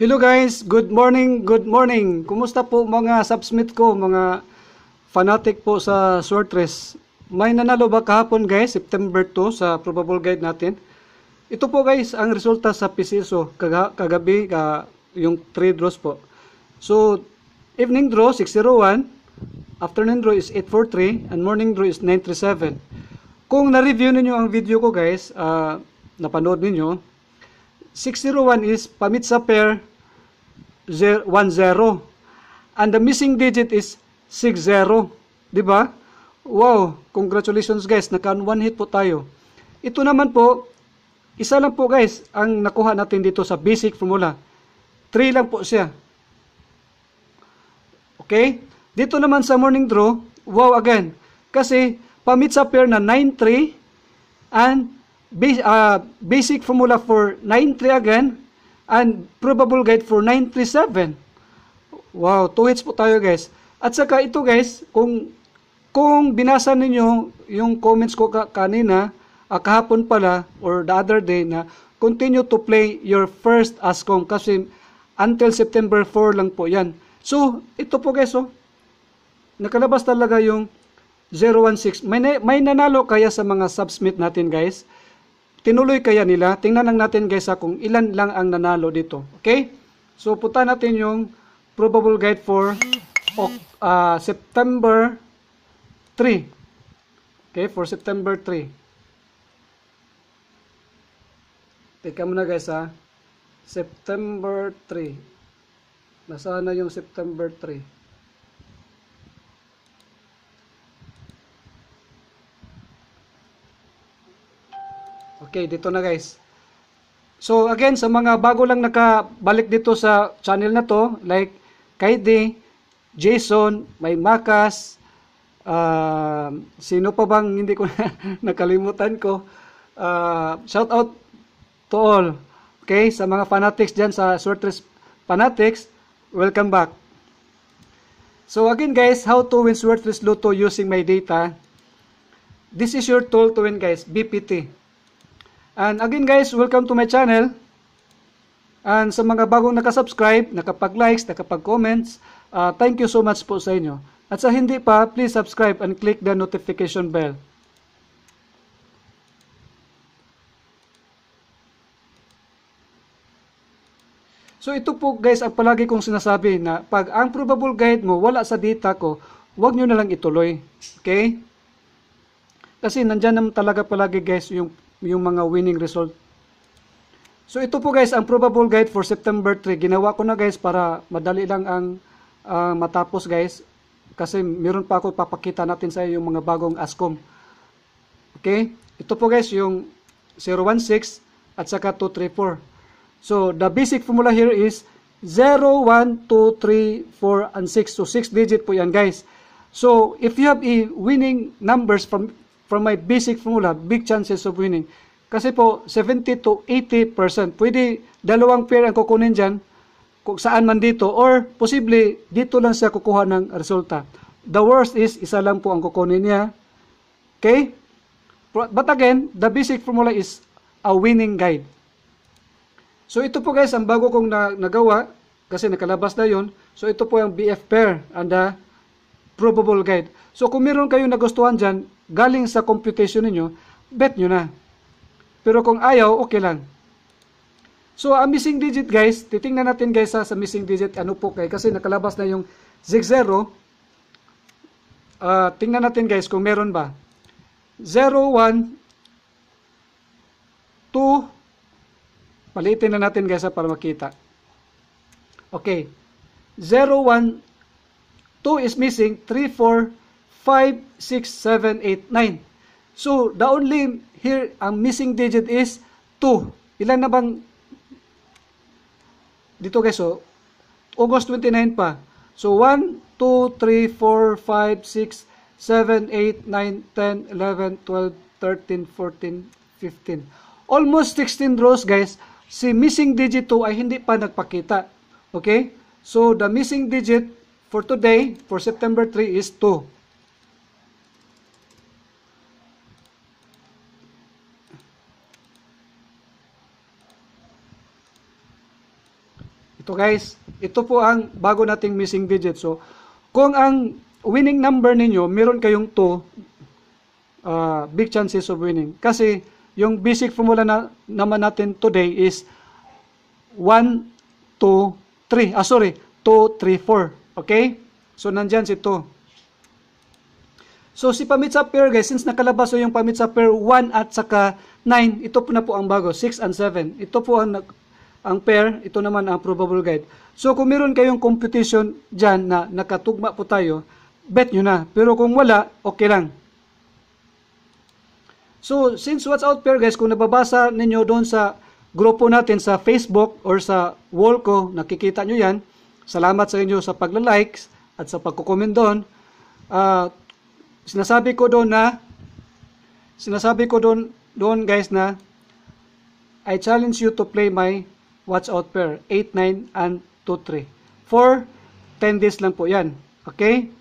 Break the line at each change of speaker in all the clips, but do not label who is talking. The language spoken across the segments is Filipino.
Hello guys, good morning, good morning. Kumusta po mga subsmit ko, mga fanatic po sa short race. May nanalo ba kahapon guys, September 2 sa probable guide natin. Ito po guys, ang resulta sa Pisiso kaga kagabi, ka, yung 3 draws po. So, evening draw 601, afternoon draw is 843, and morning draw is 937. Kung na-review ninyo ang video ko guys, uh, napanood ninyo, 601 is pamitsa pair 10 and the missing digit is 60 di ba wow congratulations guys naka one hit po tayo ito naman po isa lang po guys ang nakuha natin dito sa basic formula 3 lang po siya okay dito naman sa morning draw wow again kasi pamitsa pair na 93 and base, uh, basic formula for 93 again and probable guide for 937. Wow, 2 hits po tayo guys. At saka ito guys, kung kung binasa ninyo yung comments ko kanina, uh, kahapon pala or the other day na continue to play your first ASCOM kasi until September 4 lang po yan. So, ito po guys, oh, nakalabas talaga yung 016. May, may nanalo kaya sa mga submit natin guys. Tinuloy kaya nila? Tingnan lang natin guys ha, kung ilan lang ang nanalo dito. Okay? So puta natin yung probable guide for uh, September 3. Okay, for September 3. Teka muna guys ha. September 3. Nasaan na yung September 3? Okay, dito na guys. So again, sa mga bago lang nakabalik dito sa channel na to, like Kaide, Jason, may Makas, uh, sino pa bang hindi ko nakalimutan ko. Uh, shout out to all. Okay, sa mga fanatics dyan sa Sortress Fanatics, welcome back. So again guys, how to win Sortress Lotto using my data. This is your tool to win guys, BPT. And again guys, welcome to my channel. And sa mga bagong nakasubscribe, nakapag-likes, nakapag-comments, uh, thank you so much po sa inyo. At sa hindi pa, please subscribe and click the notification bell. So ito po guys ang palagi kong sinasabi na pag ang probable guide mo wala sa data ko, huwag nyo na lang ituloy. Okay? Kasi nandyan naman talaga palagi guys yung yung mga winning result. So ito po guys, ang probable guide for September 3. Ginawa ko na guys para madali lang ang uh, matapos guys. Kasi meron pa ako papakita natin sa iyo yung mga bagong ASCOM. Okay? Ito po guys yung 016 at saka 234. So the basic formula here is 0, 1, 2, 3, 4, and 6. So 6 digit po yan guys. So if you have a winning numbers from from my basic formula, big chances of winning. Kasi po, 70 to 80%. Pwede dalawang pair ang kukunin dyan, kung saan man dito, or posible dito lang siya kukuha ng resulta. The worst is, isa lang po ang kukunin niya. Okay? But again, the basic formula is a winning guide. So ito po guys, ang bago kong nagawa, kasi nakalabas na yon So ito po yung BF pair and the probable guide. So kung meron kayong nagustuhan dyan, galing sa computation ninyo, bet nyo na. Pero kung ayaw, okay lang. So ang missing digit guys, titingnan natin guys sa, sa missing digit ano po kay kasi nakalabas na yung zig zero. Uh, tingnan natin guys kung meron ba. 0, 1, 2, maliitin na natin guys para makita. Okay. 0, 1, 2 is missing, 3, 4, 5, 6, 7, 8, 9. So, the only here, ang missing digit is 2. Ilan na bang dito guys, so oh? August 29 pa. So, 1, 2, 3, 4, 5, 6, 7, 8, 9, 10, 11, 12, 13, 14, 15. Almost 16 rows guys. Si missing digit 2 ay hindi pa nagpakita. Okay? So, the missing digit for today, for September 3 is 2. Ito guys, ito po ang bago nating missing digit. So, kung ang winning number ninyo, meron kayong 2, uh, big chances of winning. Kasi, yung basic formula na, naman natin today is 1, 2, 3. Ah, sorry, 2, 3, 4. Okay? So, nandyan si 2. So, si pamit sa pair, guys, since nakalabas so yung pamit sa pair 1 at saka 9, ito po na po ang bago, 6 and 7. Ito po ang, ang pair, ito naman ang probable guide. So, kung meron kayong computation dyan na nakatugma po tayo, bet nyo na. Pero kung wala, okay lang. So, since what's out pair guys, kung nababasa ninyo doon sa grupo natin sa Facebook or sa wall ko, nakikita nyo yan, Salamat sa inyo sa pagla-likes at sa pagko-comment doon. Uh, sinasabi ko doon na sinasabi ko doon doon guys na I challenge you to play my watch out pair 8 9 and 2 3 for 10 days lang po 'yan. Okay?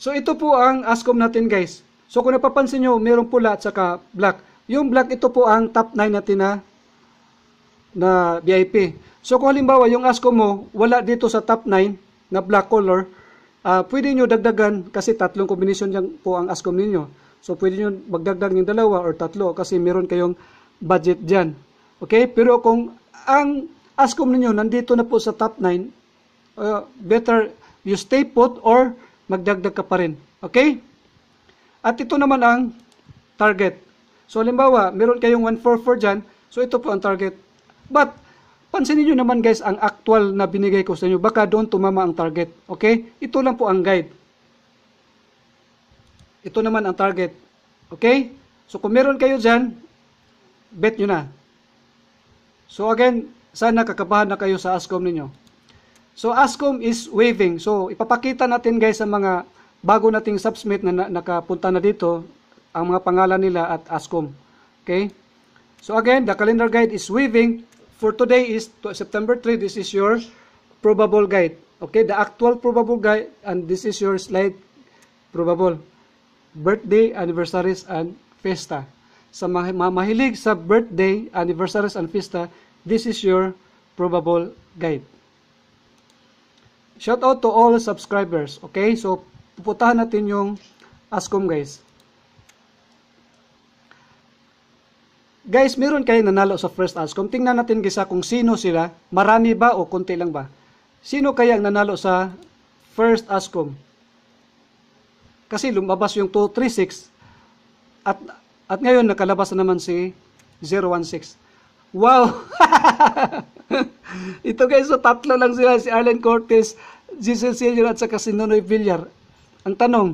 So ito po ang askom natin guys. So kung napapansin niyo, mayroong pula at saka black. Yung black ito po ang top 9 natin na na VIP. So kung halimbawa yung ASCO mo wala dito sa top 9 na black color, uh, pwede nyo dagdagan kasi tatlong combination lang po ang ASCO ninyo. So pwede nyo magdagdag ng dalawa or tatlo kasi meron kayong budget dyan. Okay? Pero kung ang ASCOM ninyo nandito na po sa top 9, uh, ah, better you stay put or magdagdag ka pa rin. Okay? At ito naman ang target. So, halimbawa, meron kayong 144 dyan. So, ito po ang target. But, Pansinin niyo naman guys ang actual na binigay ko sa inyo. Baka doon tumama ang target. Okay? Ito lang po ang guide. Ito naman ang target. Okay? So kung meron kayo dyan, bet nyo na. So again, sana kakabahan na kayo sa ASCOM ninyo. So ASCOM is waving. So ipapakita natin guys sa mga bago nating subsmit na nakapunta na dito ang mga pangalan nila at ASCOM. Okay? So again, the calendar guide is waving for today is September 3. This is your probable guide. Okay, the actual probable guide and this is your slide probable. Birthday, anniversaries, and fiesta. Sa mahilig sa birthday, anniversaries, and fiesta, this is your probable guide. Shout out to all subscribers. Okay, so puputahan natin yung ASCOM guys. Guys, meron kayo nanalo sa first ask. ASCOM. Tingnan natin gisa kung sino sila. Marami ba o konti lang ba? Sino kaya ang nanalo sa first ASCOM? Kasi lumabas yung 236 at at ngayon nakalabas na naman si 016. Wow! Ito guys, so tatlo lang sila si Arlen Cortez, Jesus Senior at saka si Nonoy Villar. Ang tanong,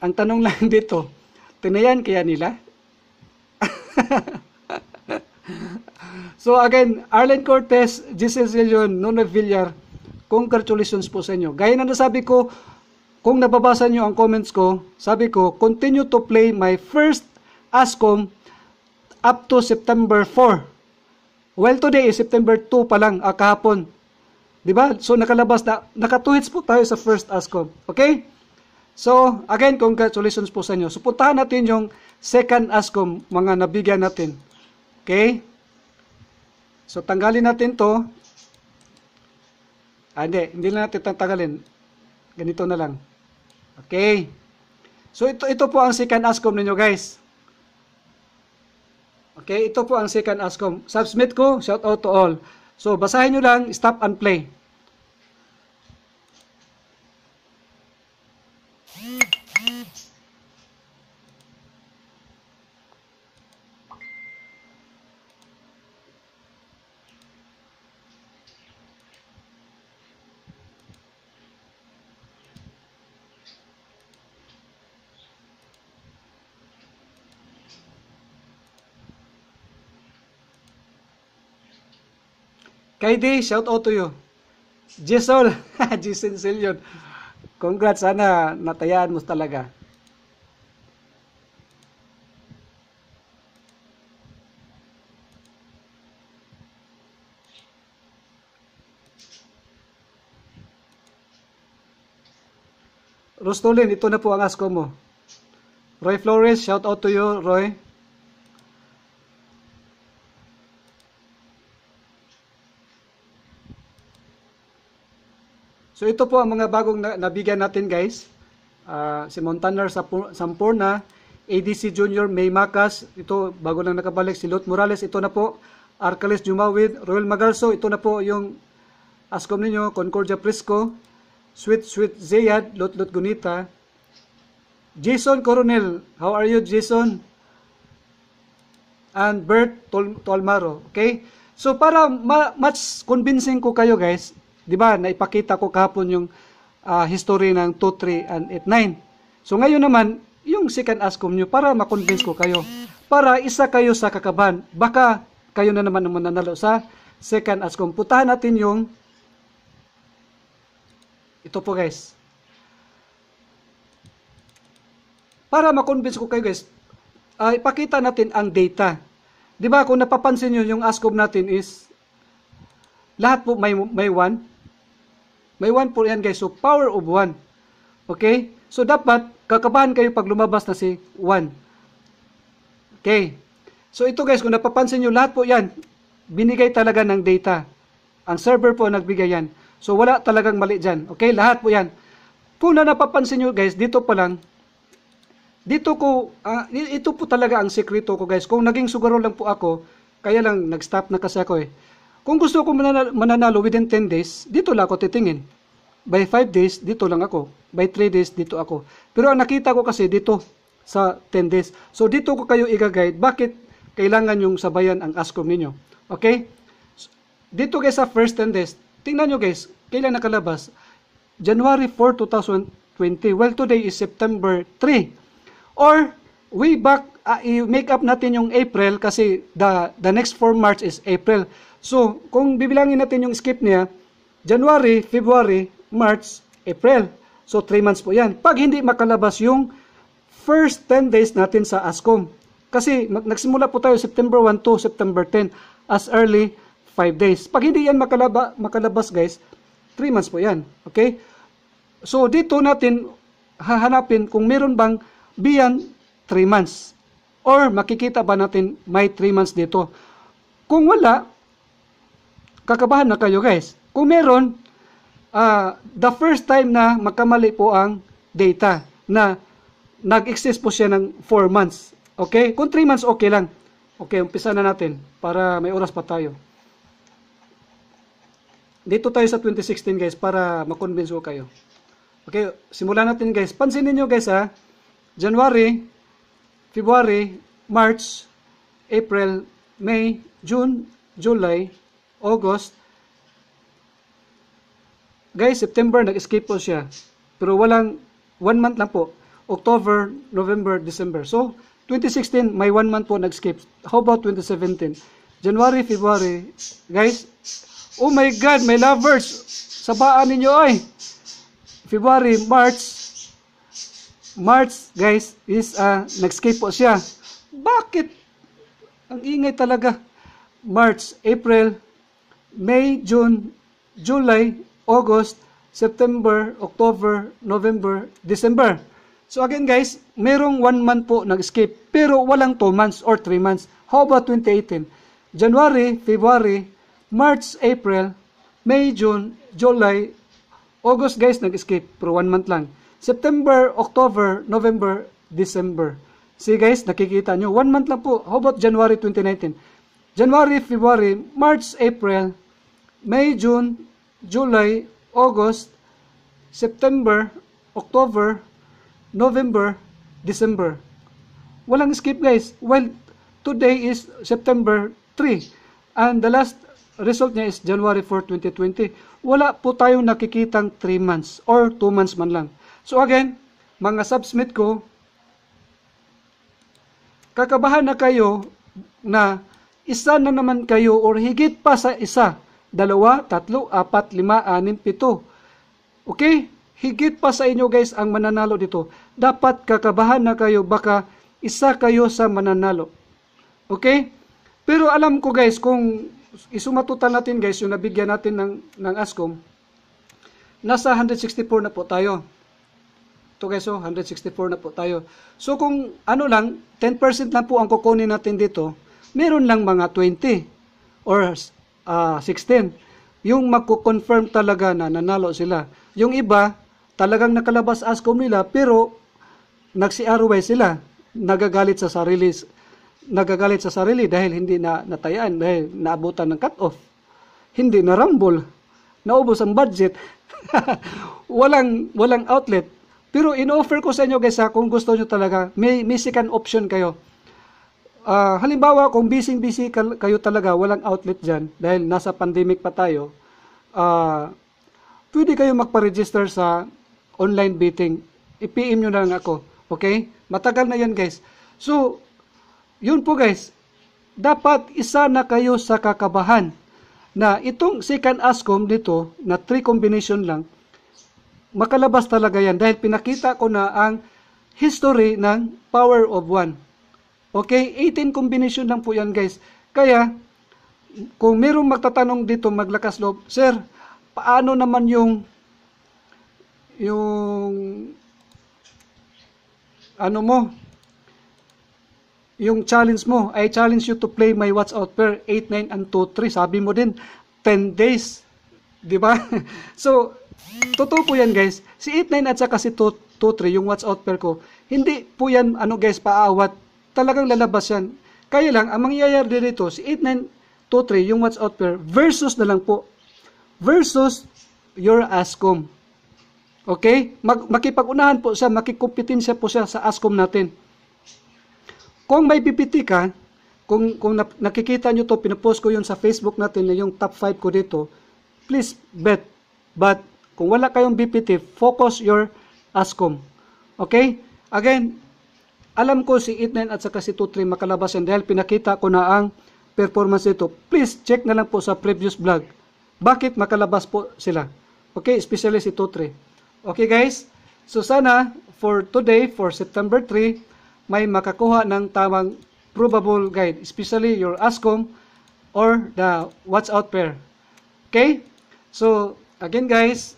ang tanong lang dito, tinayan kaya nila? so again, Arlen Cortez, Giselle Leon, Nuno Villar, congratulations po sa inyo. Gaya na nasabi ko, kung nababasa nyo ang comments ko, sabi ko, continue to play my first ASCOM up to September 4. Well, today is September 2 pa lang, ah, kahapon. Diba? So, nakalabas na, nakatuhits po tayo sa first ASCOM. Okay? So, again, congratulations po sa inyo. So, puntahan natin yung second ASCOM mga nabigyan natin. Okay? So, tanggalin natin to. Ah, hindi. Hindi na natin tanggalin. Ganito na lang. Okay? So, ito, ito po ang second ASCOM ninyo, guys. Okay? Ito po ang second ASCOM. Submit ko. Shout out to all. So, basahin nyo lang. Stop and play. Kay Day, shout out to you. Jason, Jason Sillion. Congrats, sana natayaan mo talaga. Rostolin, ito na po ang asko mo. Roy Flores, shout out to you, Roy. So ito po ang mga bagong na nabigyan natin guys. Uh, si Montaner Sampurna, ADC Junior, May Macas, ito bago lang nakabalik, si Lot Morales, ito na po. Arcalis Jumawid, Royal Magalso, ito na po yung Ascom ninyo, Concordia Prisco, Sweet Sweet Zayad, Lot Lot Gunita, Jason Coronel, how are you Jason? And Bert Tol Tolmaro, okay? So para ma much convincing ko kayo guys, Di ba, naipakita ko kahapon yung uh, history ng 2, 3, and 8, 9. So ngayon naman, yung second ascom nyo para makonvince ko kayo. Para isa kayo sa kakaban. Baka kayo na naman ang mananalo sa second ascom. Putahan natin yung ito po guys. Para makonvince ko kayo guys, uh, ipakita natin ang data. 'Di ba kung napapansin niyo yung ASCOM natin is lahat po may may 1 may 1 po yan guys. So power of 1. Okay? So dapat kakabahan kayo pag lumabas na si 1. Okay. So ito guys, kung napapansin nyo lahat po yan, binigay talaga ng data. Ang server po nagbigay yan. So wala talagang mali dyan. Okay, lahat po yan. Kung na napapansin nyo guys, dito pa lang, dito ko, uh, ito po talaga ang sekreto ko guys. Kung naging sugaro lang po ako, kaya lang nag-stop na kasi ako eh. Kung gusto ko mananalo, mananalo within 10 days, dito lang ako titingin. By 5 days, dito lang ako. By 3 days, dito ako. Pero ang nakita ko kasi dito sa 10 days. So dito ko kayo i-guide bakit kailangan yung sabayan ang ASCOM ninyo. Okay? Dito guys sa first 10 days, tingnan nyo guys, kailan nakalabas? January 4, 2020. Well, today is September 3. Or way back, uh, i-make up natin yung April kasi the, the next 4 March is April. So, kung bibilangin natin yung skip niya, January, February, March, April. So, 3 months po yan. Pag hindi makalabas yung first 10 days natin sa ASCOM. Kasi mag- nagsimula po tayo September 1 to September 10 as early 5 days. Pag hindi yan makalaba, makalabas guys, 3 months po yan. Okay? So, dito natin hahanapin kung meron bang bian 3 months. Or makikita ba natin may 3 months dito? Kung wala, kakabahan na kayo guys. Kung meron, uh, the first time na makamali po ang data na nag-exist po siya ng 4 months. Okay? Kung 3 months, okay lang. Okay, umpisa na natin para may oras pa tayo. Dito tayo sa 2016 guys para makonvince ko kayo. Okay, simulan natin guys. Pansinin nyo guys ha. January, February, March, April, May, June, July, August. Guys, September, nag-escape po siya. Pero walang, one month lang po. October, November, December. So, 2016, may one month po nag-escape. How about 2017? January, February. Guys, oh my God, my lovers! Sabaan ninyo ay! February, March, March, guys, is uh, ah, nag-escape po siya. Bakit? Ang ingay talaga. March, April, May, June, July, August, September, October, November, December. So again guys, merong 1 month po nag-escape pero walang 2 months or 3 months. How about 2018? January, February, March, April, May, June, July, August guys nag-escape pero 1 month lang. September, October, November, December. See guys, nakikita nyo. One month lang po. How about January 2019? January, February, March, April, May, June, July, August, September, October, November, December. Walang skip guys. Well, today is September 3. And the last result niya is January 4, 2020. Wala po tayong nakikitang 3 months or 2 months man lang. So again, mga submit ko, kakabahan na kayo na isa na naman kayo or higit pa sa isa, dalawa, tatlo, apat, lima, anim, pito. Okay? Higit pa sa inyo guys ang mananalo dito. Dapat kakabahan na kayo baka isa kayo sa mananalo. Okay? Pero alam ko guys kung isumatutan natin guys yung nabigyan natin ng, ng ASCOM, nasa 164 na po tayo. Ito guys, 164 na po tayo. So kung ano lang, 10% lang po ang kukunin natin dito, meron lang mga 20 or uh, ah, 16. Yung magko-confirm talaga na nanalo sila. Yung iba, talagang nakalabas as nila pero nagsi-ROI sila. Nagagalit sa sarili nagagalit sa sarili dahil hindi na natayaan dahil naabutan ng cut-off. Hindi na rumble. Naubos ang budget. walang walang outlet pero in-offer ko sa inyo guys ha, kung gusto nyo talaga, may, may second option kayo. Uh, halimbawa, kung busy-busy kayo talaga, walang outlet dyan, dahil nasa pandemic pa tayo, uh, pwede kayo magpa-register sa online bidding. I-PM nyo na lang ako. Okay? Matagal na yan guys. So, yun po guys. Dapat isa na kayo sa kakabahan na itong second ASCOM dito na three combination lang makalabas talaga yan dahil pinakita ko na ang history ng power of one. Okay, 18 combination lang po yan guys. Kaya, kung merong magtatanong dito maglakas loob, Sir, paano naman yung yung ano mo yung challenge mo I challenge you to play my watch out pair 8, 9, and 2, 3 sabi mo din 10 days di ba so Totoo po yan guys. Si 89 at saka si 23 yung watch out pair ko. Hindi po yan ano guys paawat. Talagang lalabas yan. Kaya lang ang mangyayari dito si 89 23 yung watch out pair versus na lang po. Versus your ASCOM. Okay? Mag makipagunahan po siya, makikumpetensya po siya sa ASCOM natin. Kung may PPT ka, kung, kung nakikita nyo to, pinapost ko yun sa Facebook natin na yung top 5 ko dito, please bet. But kung wala kayong BPT, focus your ASCOM. Okay? Again, alam ko si 89 at saka si 23 makalabas yan dahil pinakita ko na ang performance nito. Please check na lang po sa previous vlog. Bakit makalabas po sila? Okay, especially si 23. Okay guys, so sana for today, for September 3, may makakuha ng tamang probable guide, especially your ASCOM or the watch out pair. Okay? So, again guys,